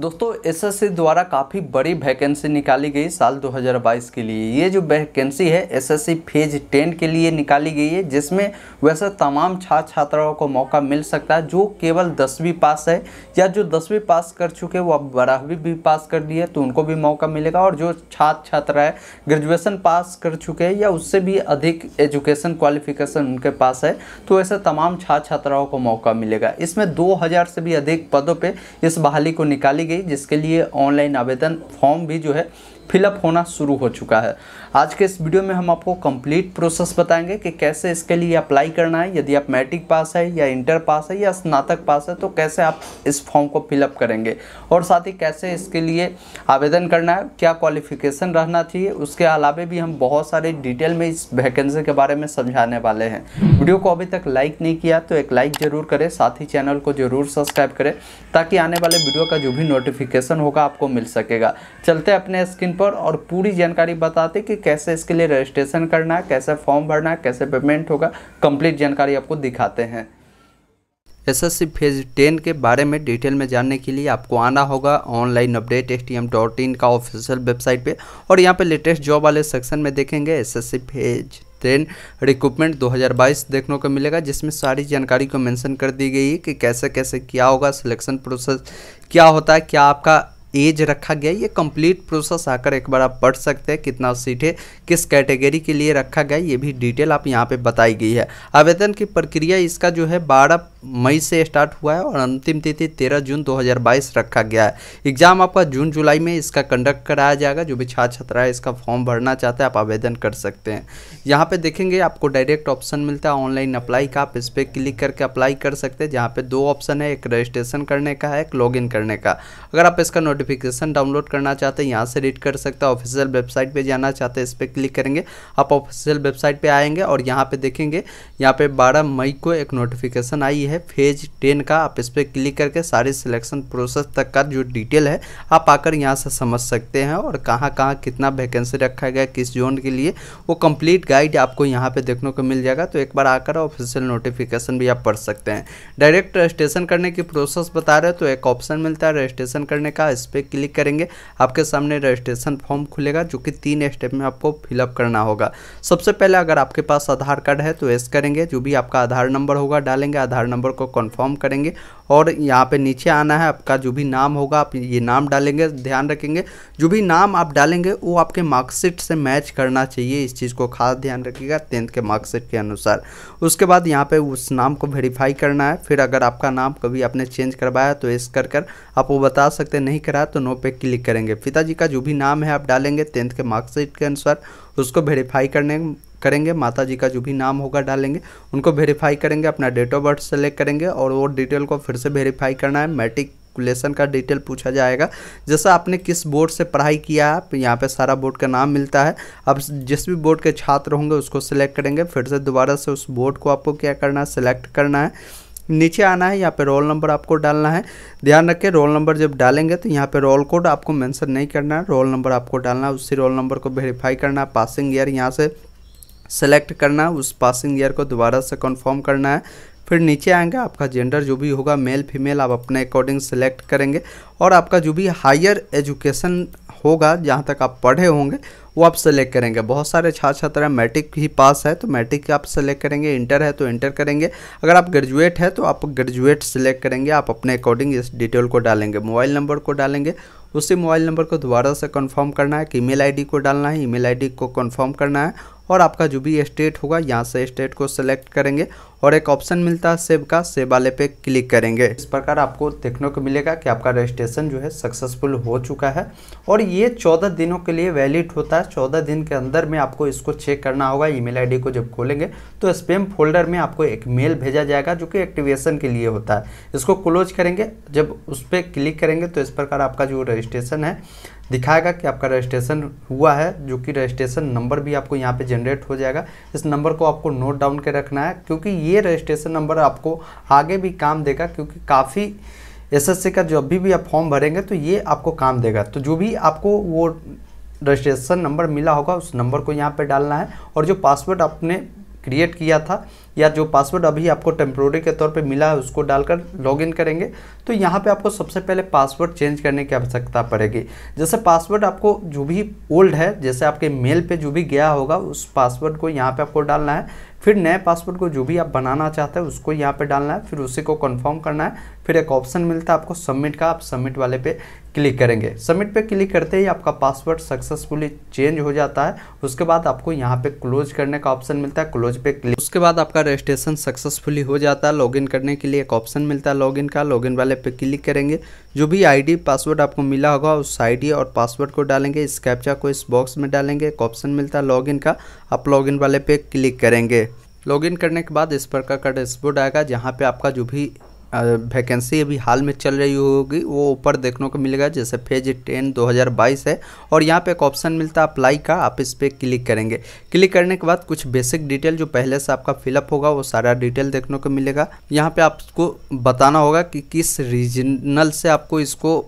दोस्तों एसएससी द्वारा काफ़ी बड़ी वैकेंसी निकाली गई साल 2022 के लिए ये जो वैकेंसी है एसएससी फेज 10 के लिए निकाली गई है जिसमें वैसे तमाम छात्र छात्राओं को मौका मिल सकता है जो केवल दसवीं पास है या जो दसवीं पास कर चुके वो अब बारहवीं भी पास कर दिए तो उनको भी मौका मिलेगा और जो छात्र छात्रा है ग्रेजुएसन पास कर चुके हैं या उससे भी अधिक एजुकेशन क्वालिफिकेशन उनके पास है तो ऐसे तमाम छात्र छात्राओं को मौका मिलेगा इसमें दो से भी अधिक पदों पर इस बहाली को निकाली निकाली गई जिसके लिए ऑनलाइन आवेदन फॉर्म भी जो है फिलअप होना शुरू हो चुका है आज के इस वीडियो में हम आपको कंप्लीट प्रोसेस बताएंगे कि कैसे इसके लिए अप्लाई करना है यदि आप मैट्रिक पास है या इंटर पास है या स्नातक पास है तो कैसे आप इस फॉर्म को फिलअप करेंगे और साथ ही कैसे इसके लिए आवेदन करना है क्या क्वालिफिकेशन रहना चाहिए उसके अलावा भी हम बहुत सारे डिटेल में इस वैकेंसी के बारे में समझाने वाले हैं वीडियो को अभी तक लाइक नहीं किया तो एक लाइक ज़रूर करें साथ ही चैनल को ज़रूर सब्सक्राइब करें ताकि आने वाले वीडियो का जो भी नोटिफिकेशन होगा आपको मिल सकेगा चलते अपने स्क्रीन पर और पूरी जानकारी बताते कि कैसे इसके लिए रजिस्ट्रेशन करना है कैसे फॉर्म भरना है कैसे पेमेंट होगा कंप्लीट जानकारी आपको दिखाते हैं एसएससी फेज टेन के बारे में डिटेल में जानने के लिए आपको आना होगा online update S T M dot in का ऑफिशियल वेबसाइट पे और यहाँ पे लेटेस्ट जॉब वाले सेक्शन में देखेंगे एसएससी फेज टेन रिक्रूटमेंट 2022 देखने को मिलेगा जिसमें सारी जानकारी को मेंशन कर दी गई है कि कैसे कैसे क्या होगा सिलेक्शन प्रोसेस क्या होता है क्या आपका एज रखा गया ये कंप्लीट प्रोसेस आकर एक बार आप पढ़ सकते हैं कितना सीटें किस कैटेगरी के लिए रखा गया ये भी डिटेल आप यहाँ पे बताई गई है आवेदन की प्रक्रिया इसका जो है बारह मई से स्टार्ट हुआ है और अंतिम तिथि तेरह जून 2022 रखा गया है एग्जाम आपका जून जुलाई में इसका कंडक्ट कराया जाएगा जो भी छात्र छात्रा इसका फॉर्म भरना चाहते हैं आप आवेदन कर सकते हैं यहाँ पे देखेंगे आपको डायरेक्ट ऑप्शन मिलता है ऑनलाइन अप्लाई का आप इस पर क्लिक करके अप्लाई कर सकते हैं जहाँ पे दो ऑप्शन है एक रजिस्ट्रेशन करने का है एक लॉग करने का अगर आप इसका नोटिफिकेशन डाउनलोड करना चाहते हैं यहाँ से रीड कर सकते हैं ऑफिशियल वेबसाइट पे जाना चाहते हैं इस पर क्लिक करेंगे आप ऑफिशियल वेबसाइट पे आएंगे और यहाँ पे देखेंगे यहाँ पे 12 मई को एक नोटिफिकेशन आई है फेज टेन का आप इस पर क्लिक करके सारे सिलेक्शन प्रोसेस तक का जो डिटेल है आप आकर यहाँ से समझ सकते हैं और कहाँ कहाँ कितना वैकेंसी रखा गया किस जोन के लिए वो कंप्लीट गाइड आपको यहाँ पे देखने को मिल जाएगा तो एक बार आकर ऑफिशियल नोटिफिकेशन भी आप पढ़ सकते हैं डायरेक्ट रजिस्ट्रेशन करने की प्रोसेस बता रहे तो एक ऑप्शन मिलता है रजिस्ट्रेशन करने का इस पे क्लिक करेंगे आपके सामने रजिस्ट्रेशन फॉर्म खुलेगा जो कि तीन स्टेप में आपको फिलअप करना होगा सबसे पहले अगर आपके पास आधार कार्ड है तो ऐस करेंगे जो भी आपका आधार नंबर होगा डालेंगे आधार नंबर को कन्फर्म करेंगे और यहाँ पे नीचे आना है आपका जो भी नाम होगा आप ये नाम डालेंगे ध्यान रखेंगे जो भी नाम आप डालेंगे वो आपके मार्कशीट से मैच करना चाहिए इस चीज़ को खास ध्यान रखिएगा टेंथ के मार्कशीट के अनुसार उसके बाद यहाँ पे उस नाम को वेरीफाई करना है फिर अगर आपका नाम कभी आपने चेंज करवाया तो इस कर कर आप वो बता सकते नहीं कराया तो नो पे क्लिक करेंगे पिताजी का जो भी नाम है आप डालेंगे टेंथ के मार्कशीट के अनुसार उसको वेरीफाई करने करेंगे माता जी का जो भी नाम होगा डालेंगे उनको वेरीफाई करेंगे अपना डेट ऑफ बर्थ सेलेक्ट करेंगे और वो डिटेल को फिर से वेरीफाई करना है मैट्रिक लेसन का डिटेल पूछा जाएगा जैसा आपने किस बोर्ड से पढ़ाई किया है यहाँ पे सारा बोर्ड का नाम मिलता है अब जिस भी बोर्ड के छात्र होंगे उसको सिलेक्ट करेंगे फिर से दोबारा से उस बोर्ड को आपको क्या करना है सिलेक्ट करना है नीचे आना है यहाँ पे रोल नंबर आपको डालना है ध्यान रखें रोल नंबर जब डालेंगे तो यहाँ पे रोल कोड आपको मेंशन नहीं करना है रोल नंबर आपको डालना है उसी रोल नंबर को वेरीफाई करना है पासिंग ईयर यहाँ से सेलेक्ट करना उस पासिंग ईयर को दोबारा से कन्फर्म करना है फिर नीचे आएंगे आपका जेंडर जो भी होगा मेल फीमेल आप अपने अकॉर्डिंग सेलेक्ट करेंगे और आपका जो भी हायर एजुकेशन होगा जहाँ तक आप पढ़े होंगे वो आप सेलेक्ट करेंगे बहुत सारे छात्र छात्रा मैट्रिक ही पास है तो मैट्रिक आप सेलेक्ट करेंगे इंटर है तो इंटर करेंगे अगर आप ग्रेजुएट है तो आप ग्रेजुएट सेलेक्ट करेंगे आप अपने अकॉर्डिंग इस डिटेल को डालेंगे मोबाइल नंबर को डालेंगे उसी मोबाइल नंबर को दोबारा से कन्फर्म करना है कि ईमेल आईडी को डालना है ईमेल आईडी को कन्फर्म करना है और आपका जो भी स्टेट होगा यहाँ से स्टेट को सिलेक्ट करेंगे और एक ऑप्शन मिलता है सेव का सेव वाले पे क्लिक करेंगे इस प्रकार आपको देखने को मिलेगा कि आपका रजिस्ट्रेशन जो है सक्सेसफुल हो चुका है और ये चौदह दिनों के लिए वैलिड होता है चौदह दिन के अंदर में आपको इसको चेक करना होगा ईमेल आईडी को जब खोलेंगे तो स्पेम फोल्डर में आपको एक मेल भेजा जाएगा जो कि एक्टिवेशन के लिए होता है इसको क्लोज करेंगे जब उस पर क्लिक करेंगे तो इस प्रकार आपका जो रजिस्ट्रेशन है दिखाएगा कि आपका रजिस्ट्रेशन हुआ है जो कि रजिस्ट्रेशन नंबर भी आपको यहाँ पे जनरेट हो जाएगा इस नंबर को आपको नोट डाउन कर रखना है क्योंकि ये रजिस्ट्रेशन नंबर आपको आगे भी काम देगा क्योंकि काफ़ी एसएससी का जो अभी भी आप फॉर्म भरेंगे तो ये आपको काम देगा तो जो भी आपको वो रजिस्ट्रेशन नंबर मिला होगा उस नंबर को यहाँ पर डालना है और जो पासवर्ड आपने क्रिएट किया था या जो पासवर्ड अभी आपको टेम्प्रोरी के तौर पे मिला है उसको डालकर लॉगिन करेंगे तो यहाँ पे आपको सबसे पहले पासवर्ड चेंज करने की आवश्यकता पड़ेगी जैसे पासवर्ड आपको जो भी ओल्ड है जैसे आपके मेल पे जो भी गया होगा उस पासवर्ड को यहाँ पे आपको डालना है फिर नए पासवर्ड को जो भी आप बनाना चाहते हैं उसको यहाँ पे डालना है फिर उसी को कंफर्म करना है फिर एक ऑप्शन मिलता है आपको सबमिट का आप सबमिट वाले पे क्लिक करेंगे सबमिट पे क्लिक करते ही आपका पासवर्ड सक्सेसफुली चेंज हो जाता है उसके बाद आपको यहाँ पे क्लोज करने का ऑप्शन मिलता है क्लोज पे क्लिक उसके बाद आपका रजिस्ट्रेशन सक्सेसफुली हो जाता है लॉगिन करने के लिए एक ऑप्शन मिलता है लॉगिन का लॉगिन वाले पे क्लिक करेंगे जो भी आईडी पासवर्ड आपको मिला होगा उस आईडी और पासवर्ड को डालेंगे इस कैप्चा को इस बॉक्स में डालेंगे एक ऑप्शन मिलता है लॉगिन का आप लॉगिन वाले पे क्लिक करेंगे लॉगिन करने के बाद इस प्रकार का डैशबोर्ड आएगा जहाँ पे आपका जो भी वैकेंसी अभी हाल में चल रही होगी वो ऊपर देखने को मिलेगा जैसे फेज टेन 2022 है और यहाँ पे एक ऑप्शन मिलता है अप्लाई का आप इस पर क्लिक करेंगे क्लिक करने के बाद कुछ बेसिक डिटेल जो पहले से आपका फिलअप होगा वो सारा डिटेल देखने को मिलेगा यहाँ पे आपको बताना होगा कि किस रीजनल से आपको इसको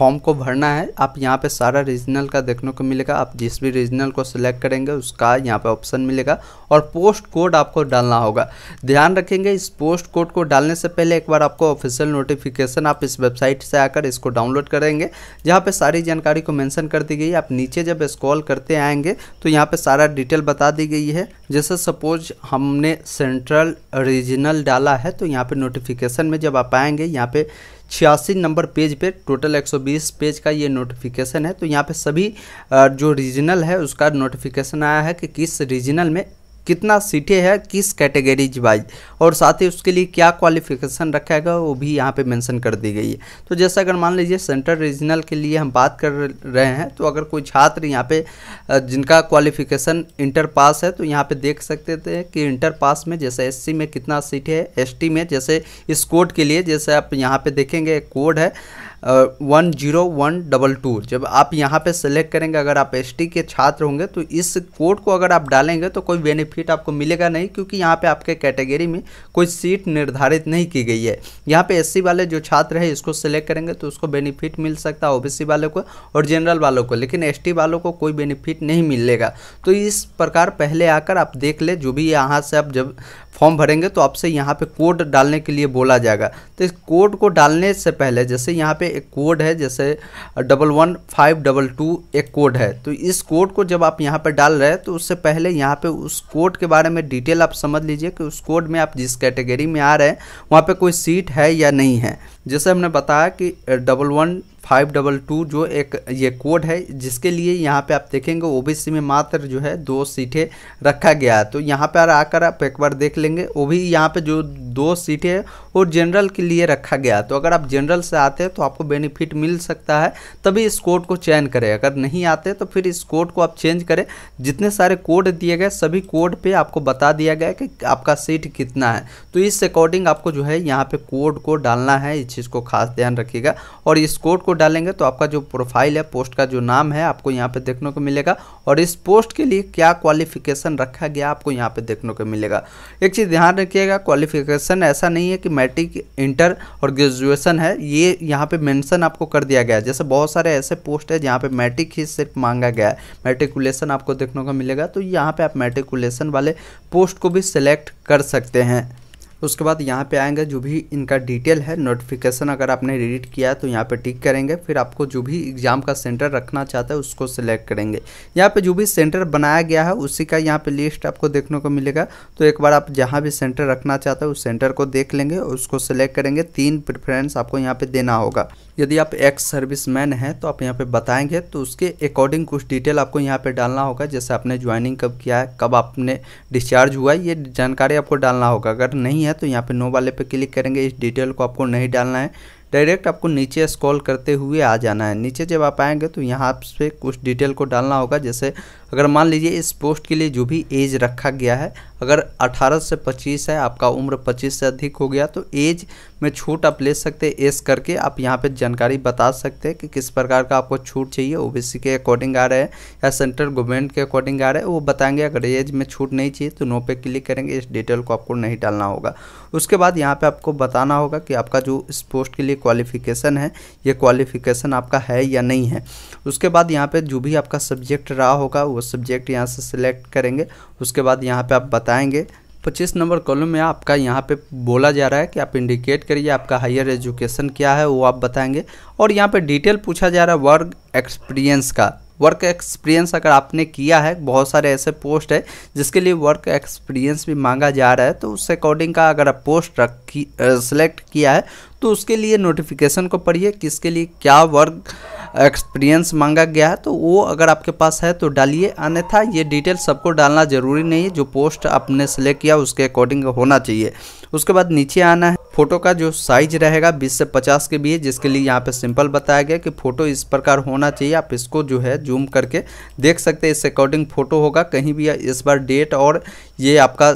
फॉर्म को भरना है आप यहाँ पे सारा रीजनल का देखने को मिलेगा आप जिस भी रीजनल को सिलेक्ट करेंगे उसका यहाँ पे ऑप्शन मिलेगा और पोस्ट कोड आपको डालना होगा ध्यान रखेंगे इस पोस्ट कोड को डालने से पहले एक बार आपको ऑफिशियल नोटिफिकेशन आप इस वेबसाइट से आकर इसको डाउनलोड करेंगे जहाँ पर सारी जानकारी को मैंसन कर दी गई आप नीचे जब स्कॉल करते आएंगे तो यहाँ पर सारा डिटेल बता दी गई है जैसे सपोज हमने सेंट्रल रीजनल डाला है तो यहाँ पर नोटिफिकेशन में जब आप आएँगे यहाँ पर छियासी नंबर पेज पे टोटल 120 पेज का ये नोटिफिकेशन है तो यहाँ पे सभी जो रीजनल है उसका नोटिफिकेशन आया है कि किस रीजनल में कितना सीटें है किस कैटेगरीज वाइज और साथ ही उसके लिए क्या क्वालिफिकेशन रखा गया वो भी यहाँ पे मेंशन कर दी गई है तो जैसा अगर मान लीजिए सेंट्रल रीजनल के लिए हम बात कर रहे हैं तो अगर कोई छात्र यहाँ पे जिनका क्वालिफिकेशन इंटर पास है तो यहाँ पे देख सकते थे कि इंटर पास में जैसे एस में कितना सीटें है एस में जैसे इस कोड के लिए जैसे आप यहाँ पर देखेंगे कोड है one zero one double two जब आप यहाँ पे सेलेक्ट करेंगे अगर आप एस के छात्र होंगे तो इस कोड को अगर आप डालेंगे तो कोई बेनिफिट आपको मिलेगा नहीं क्योंकि यहाँ पे आपके कैटेगरी में कोई सीट निर्धारित नहीं की गई है यहाँ पे एस वाले जो छात्र है इसको सेलेक्ट करेंगे तो उसको बेनिफिट मिल सकता है ओ वालों को और जनरल वालों को लेकिन एस वालों को कोई बेनिफिट नहीं मिलेगा तो इस प्रकार पहले आकर आप देख ले जो भी यहाँ से आप जब फॉर्म भरेंगे तो आपसे यहाँ पे कोड डालने के लिए बोला जाएगा तो इस कोड को डालने से पहले जैसे यहाँ पे एक कोड है जैसे double one five double two एक कोड है तो इस कोड को जब आप यहाँ पर डाल रहे हैं तो उससे पहले यहाँ पे उस कोड के बारे में डिटेल आप समझ लीजिए कि उस कोड में आप जिस कैटेगरी में आ रहे हैं वहाँ पर कोई सीट है या नहीं है जैसे हमने बताया कि double one five double two जो एक ये कोड है जिसके लिए यहाँ पे आप देखेंगे ओबीसी में मात्र जो है दो सीटें रखा गया है तो यहाँ पर आकर आप एक बार देख लेंगे वो भी यहाँ पे जो दो सीटें और जनरल के लिए रखा गया तो अगर आप जनरल से आते हैं तो आपको बेनिफिट मिल सकता है तभी इस कोड को चयन करें अगर नहीं आते तो फिर इस कोड को आप चेंज करें जितने सारे कोड दिए गए सभी कोड पे आपको बता दिया गया कि आपका सीट कितना है तो इस अकॉर्डिंग आपको जो है यहाँ पर कोड को डालना है इस चीज़ को खास ध्यान रखिएगा और इस कोड को डालेंगे तो आपका जो प्रोफाइल है पोस्ट का जो नाम है आपको यहाँ पे देखने को मिलेगा और इस पोस्ट के लिए क्या क्वालिफिकेशन रखा गया आपको यहाँ पे देखने को मिलेगा एक चीज़ ध्यान रखिएगा क्वालिफिकेशन क्वेश्चन ऐसा नहीं है कि मैट्रिक इंटर और ग्रेजुएशन है ये यहाँ पे मेंशन आपको कर दिया गया है जैसे बहुत सारे ऐसे पोस्ट है जहाँ पे मैट्रिक ही सिर्फ मांगा गया है मेट्रिकुलेशन आपको देखने को मिलेगा तो यहाँ पे आप मेट्रिकुलेशन वाले पोस्ट को भी सिलेक्ट कर सकते हैं उसके बाद यहाँ पे आएंगे जो भी इनका डिटेल है नोटिफिकेशन अगर आपने एडिट किया है तो यहाँ पे टिक करेंगे फिर आपको जो भी एग्ज़ाम का सेंटर रखना चाहता है उसको सिलेक्ट करेंगे यहाँ पे जो भी सेंटर बनाया गया है उसी का यहाँ पे लिस्ट आपको देखने को मिलेगा तो एक बार आप जहाँ भी सेंटर रखना चाहते हैं उस सेंटर को देख लेंगे और उसको सिलेक्ट करेंगे तीन प्रेफरेंस आपको यहाँ पर देना होगा यदि आप एक्स सर्विस मैन हैं तो आप यहाँ पर बताएंगे तो उसके अकॉर्डिंग कुछ डिटेल आपको यहाँ पर डालना होगा जैसे आपने ज्वाइनिंग कब किया है कब आपने डिस्चार्ज हुआ है ये जानकारी आपको डालना होगा अगर नहीं है तो यहाँ पे नो वाले पे क्लिक करेंगे इस डिटेल को आपको नहीं डालना है डायरेक्ट आपको नीचे स्क्रॉल करते हुए आ जाना है नीचे जब आप आएंगे तो यहाँ पे कुछ डिटेल को डालना होगा जैसे अगर मान लीजिए इस पोस्ट के लिए जो भी एज रखा गया है अगर 18 से 25 है आपका उम्र 25 से अधिक हो गया तो एज में छूट आप ले सकते हैं एस करके आप यहाँ पे जानकारी बता सकते हैं कि किस प्रकार का आपको छूट चाहिए ओबीसी के अकॉर्डिंग आ रहा है या सेंट्रल गवर्नमेंट के अकॉर्डिंग आ रहा है वो बताएंगे अगर एज में छूट नहीं चाहिए तो नो पे क्लिक करेंगे इस डिटेल को आपको नहीं डालना होगा उसके बाद यहाँ पर आपको बताना होगा कि आपका जो इस पोस्ट के लिए क्वालिफिकेशन है ये क्वालिफिकेशन आपका है या नहीं है उसके बाद यहाँ पर जो भी आपका सब्जेक्ट रहा होगा वो वो सब्जेक्ट यहाँ से सिलेक्ट करेंगे उसके बाद यहाँ पे आप बताएंगे पच्चीस नंबर कॉलम में आपका यहाँ पे बोला जा रहा है कि आप इंडिकेट करिए आपका हायर एजुकेशन क्या है वो आप बताएंगे और यहाँ पे डिटेल पूछा जा रहा है वर्क एक्सपीरियंस का वर्क एक्सपीरियंस अगर आपने किया है बहुत सारे ऐसे पोस्ट है जिसके लिए वर्क एक्सपीरियंस भी मांगा जा रहा है तो उस अकॉर्डिंग का अगर आप पोस्ट रखी सेलेक्ट किया है तो उसके लिए नोटिफिकेशन को पढ़िए किसके लिए क्या वर्क एक्सपीरियंस मांगा गया है तो वो अगर आपके पास है तो डालिए अन्यथा ये डिटेल सबको डालना ज़रूरी नहीं है जो पोस्ट आपने सेलेक्ट किया उसके अकॉर्डिंग होना चाहिए उसके बाद नीचे आना है फोटो का जो साइज रहेगा 20 से 50 के बीच जिसके लिए यहाँ पे सिंपल बताया गया कि फोटो इस प्रकार होना चाहिए आप इसको जो है जूम करके देख सकते हैं इस अकॉर्डिंग फोटो होगा कहीं भी इस बार डेट और ये आपका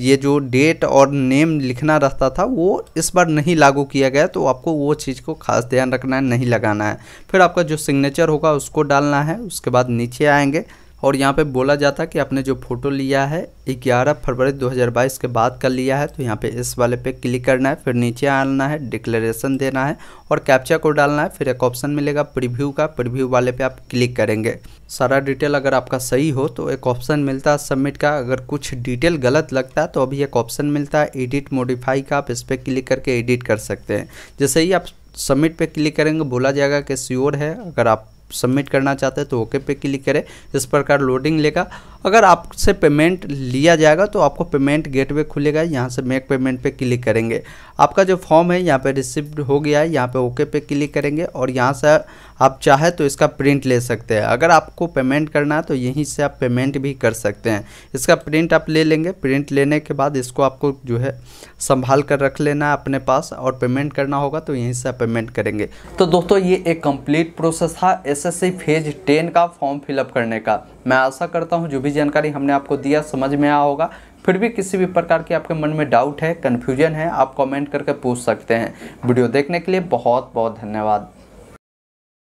ये जो डेट और नेम लिखना रहता था वो इस बार नहीं लागू किया गया तो आपको वो चीज़ को खास ध्यान रखना है नहीं लगाना है फिर आपका जो सिग्नेचर होगा उसको डालना है उसके बाद नीचे आएंगे और यहाँ पे बोला जाता है कि आपने जो फ़ोटो लिया है 11 फरवरी 2022 के बाद का लिया है तो यहाँ पे इस वाले पे क्लिक करना है फिर नीचे आना है डिक्लेरेशन देना है और कैप्चा को डालना है फिर एक ऑप्शन मिलेगा प्रीव्यू का प्रीव्यू वाले पे आप क्लिक करेंगे सारा डिटेल अगर आपका सही हो तो एक ऑप्शन मिलता है सबमिट का अगर कुछ डिटेल गलत लगता है तो अभी एक ऑप्शन मिलता है एडिट मोडिफाई का आप इस पर क्लिक करके एडिट कर सकते हैं जैसे ही आप सबमिट पे क्लिक करेंगे बोला जाएगा कि श्योर है अगर आप सबमिट करना चाहते हैं तो ओके पे क्लिक करें इस प्रकार लोडिंग लेगा अगर आपसे पेमेंट लिया जाएगा तो आपको पेमेंट गेटवे खुलेगा यहाँ से मेक पेमेंट पे क्लिक करेंगे आपका जो फॉर्म है यहाँ पे रिसिप्ट हो गया है यहाँ पे ओके पे क्लिक करेंगे और यहाँ से आप चाहे तो इसका प्रिंट ले सकते हैं अगर आपको पेमेंट करना है तो यहीं से आप पेमेंट भी कर सकते हैं इसका प्रिंट आप ले लेंगे प्रिंट लेने के बाद इसको आपको जो है संभाल कर रख लेना है अपने पास और पेमेंट करना होगा तो यहीं से आप पेमेंट करेंगे तो दोस्तों ये एक कंप्लीट प्रोसेस था एसएससी फेज टेन का फॉर्म फिलअप करने का मैं आशा करता हूँ जो भी जानकारी हमने आपको दिया समझ में आया होगा फिर भी किसी भी प्रकार के आपके मन में डाउट है कन्फ्यूजन है आप कमेंट करके पूछ सकते हैं वीडियो देखने के लिए बहुत बहुत धन्यवाद